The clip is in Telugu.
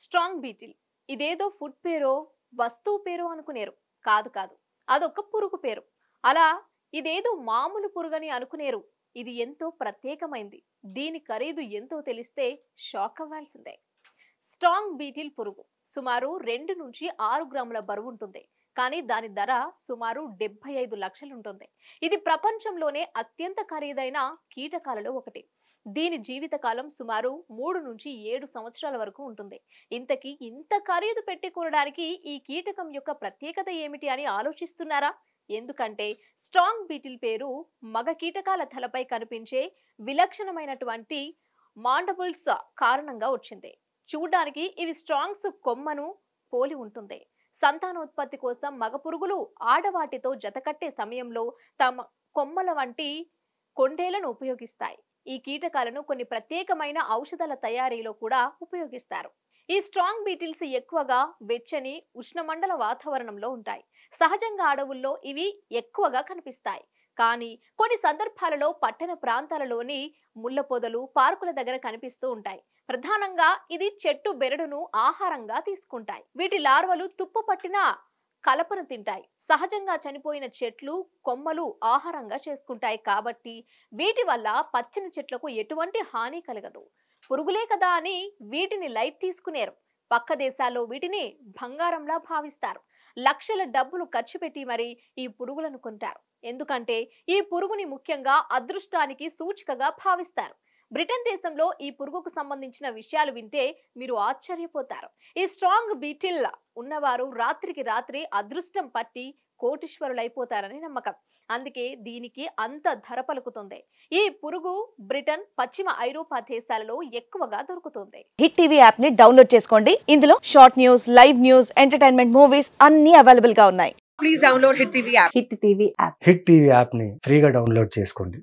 స్ట్రాంగ్ బీటిల్ ఇదేదో ఫుడ్ పేరో వస్తువు పేరో అనుకునేరు కాదు కాదు అదొక పురుగు పేరు అలా ఇదేదో మామూలు పురుగని అనుకునేరు ఇది ఎంతో ప్రత్యేకమైంది దీని ఖరీదు ఎంతో తెలిస్తే షాక్ అవ్వాల్సిందే స్ట్రాంగ్ బీటిల్ పురుగు సుమారు రెండు నుంచి ఆరు గ్రాముల బరువు ఉంటుంది కానీ దాని ధర సుమారు డెబ్బై ఐదు లక్షలుంటుంది ఇది ప్రపంచంలోనే అత్యంత ఖరీదైన కీటకాలలో ఒకటి దీని జీవితకాలం సుమారు మూడు నుంచి ఏడు సంవత్సరాల వరకు ఉంటుంది ఇంతకీ ఇంత ఖరీదు పెట్టి కూరడానికి ఈ కీటకం యొక్క ప్రత్యేకత ఏమిటి అని ఆలోచిస్తున్నారా ఎందుకంటే స్ట్రాంగ్ బీటిల్ పేరు మగ కీటకాల తలపై కనిపించే విలక్షణమైనటువంటి మాండబుల్స్ కారణంగా వచ్చింది చూడ్డానికి ఇవి స్ట్రాంగ్స్ కొమ్మను పోలి ఉంటుంది సంతానోత్పత్తి కోసం మగ పురుగులు ఆడవాటితో జతకట్టే సమయంలో తమ కొమ్మల వంటి కొండేలను ఉపయోగిస్తాయి ఈ కీటకాలను కొన్ని ప్రత్యేకమైన ఔషధాల తయారీలో కూడా ఉపయోగిస్తారు ఈ స్ట్రాంగ్ బీటిల్స్ ఎక్కువగా వెచ్చని ఉష్ణమండల వాతావరణంలో ఉంటాయి సహజంగా అడవుల్లో ఇవి ఎక్కువగా కనిపిస్తాయి కానీ కొన్ని సందర్భాలలో పట్టణ ప్రాంతాలలోని ముళ్ళ పొదలు పార్కుల దగ్గర కనిపిస్తూ ఉంటాయి ప్రధానంగా ఇది చెట్టు బెరడును ఆహారంగా తీసుకుంటాయి వీటి లార్వలు తుప్పు పట్టిన కలపను తింటాయి సహజంగా చనిపోయిన చెట్లు కొమ్మలు ఆహారంగా చేసుకుంటాయి కాబట్టి వీటి వల్ల పచ్చని చెట్లకు ఎటువంటి హాని కలగదు పురుగులే కదా అని వీటిని లైట్ తీసుకునేరు పక్క దేశాల్లో వీటిని బంగారంలా భావిస్తారు లక్షల డబ్బులు ఖర్చు పెట్టి మరి ఈ పురుగులను కొంటారు ఎందుకంటే ఈ పురుగుని ముఖ్యంగా అదృష్టానికి సూచికగా భావిస్తారు బ్రిటన్ దేశంలో ఈ పురుగుకు సంబంధించిన విషయాలు వింటే మీరు ఆశ్చర్యపోతారు ఈ స్ట్రాంగ్ బీటిల్ ఉన్నవారు రాత్రికి రాత్రి అదృష్టం పట్టి కోటీశ్వరులైపోతారని నమ్మకం అందుకే దీనికి అంత ధర పలుకుతుంది ఈ పురుగు బ్రిటన్ పశ్చిమ ఐరోపా దేశాలలో ఎక్కువగా దొరుకుతుంది హిట్ టీవీ యాప్ ని డౌన్లోడ్ చేసుకోండి ఇందులో short news live news entertainment movies అన్ని అవైలబుల్ గా ఉన్నాయి please download Hit TV app Hit TV app Hit TV app ని ఫ్రీగా డౌన్లోడ్ చేసుకోండి